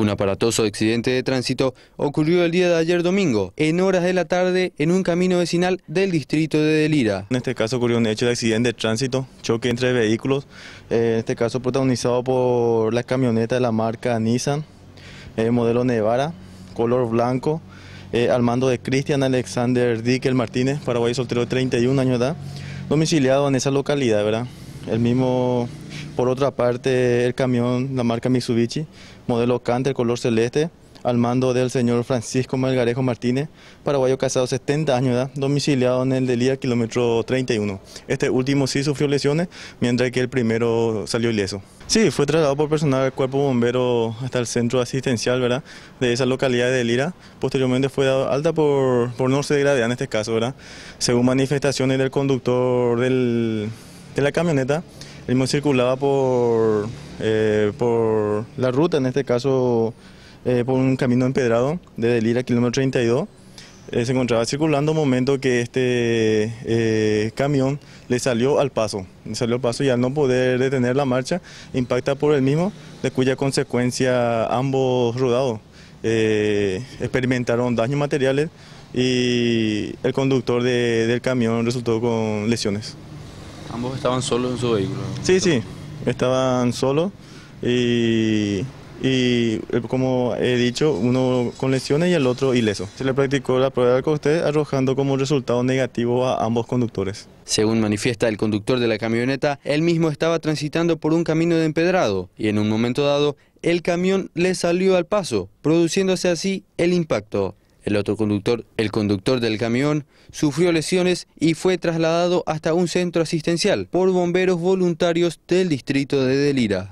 Un aparatoso accidente de tránsito ocurrió el día de ayer domingo, en horas de la tarde, en un camino vecinal del distrito de Delira. En este caso ocurrió un hecho de accidente de tránsito, choque entre vehículos, eh, en este caso protagonizado por la camioneta de la marca Nissan, eh, modelo Nevara, color blanco, eh, al mando de Cristian Alexander Dickel Martínez, paraguay soltero de 31 años de edad, domiciliado en esa localidad, ¿verdad? El mismo, por otra parte, el camión, la marca Mitsubishi, modelo Canter, color celeste, al mando del señor Francisco Margarejo Martínez, paraguayo casado 70 años de edad, domiciliado en el Lira, kilómetro 31. Este último sí sufrió lesiones, mientras que el primero salió ileso. Sí, fue trasladado por personal del cuerpo bombero hasta el centro asistencial ¿verdad? de esa localidad de Lira. Posteriormente fue dado alta por, no ser degradear en este caso, ¿verdad? según manifestaciones del conductor del de la camioneta, el mismo circulaba por, eh, por la ruta, en este caso eh, por un camino empedrado de Lira, kilómetro 32. Eh, se encontraba circulando un momento que este camión le salió al paso, le salió al paso y al no poder detener la marcha, impacta por el mismo, de cuya consecuencia ambos rodados experimentaron daños materiales y el conductor del camión resultó con lesiones. Ambos estaban solos en su vehículo. Sí, sí, estaban solos y, eh, como he dicho, uno con lesiones y el otro ileso. Se le practicó la prueba de usted arrojando como resultado negativo a ambos conductores. Según manifiesta el conductor de la camioneta, él mismo estaba transitando por un camino de empedrado y en un momento dado el camión le salió al paso, produciéndose así el impacto. El otro conductor, el conductor del camión, sufrió lesiones y fue trasladado hasta un centro asistencial por bomberos voluntarios del distrito de Delira.